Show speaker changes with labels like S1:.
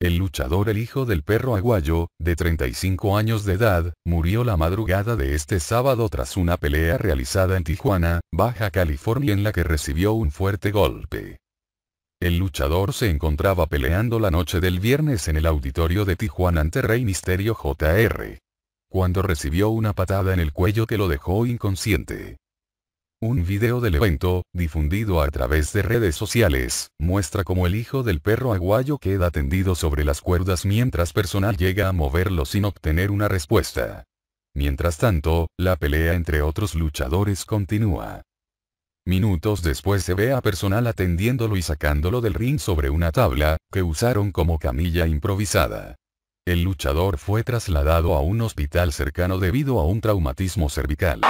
S1: El luchador el hijo del perro aguayo, de 35 años de edad, murió la madrugada de este sábado tras una pelea realizada en Tijuana, Baja California en la que recibió un fuerte golpe. El luchador se encontraba peleando la noche del viernes en el auditorio de Tijuana ante Rey Misterio JR. Cuando recibió una patada en el cuello que lo dejó inconsciente. Un video del evento, difundido a través de redes sociales, muestra cómo el hijo del perro aguayo queda tendido sobre las cuerdas mientras personal llega a moverlo sin obtener una respuesta. Mientras tanto, la pelea entre otros luchadores continúa. Minutos después se ve a personal atendiéndolo y sacándolo del ring sobre una tabla, que usaron como camilla improvisada. El luchador fue trasladado a un hospital cercano debido a un traumatismo cervical.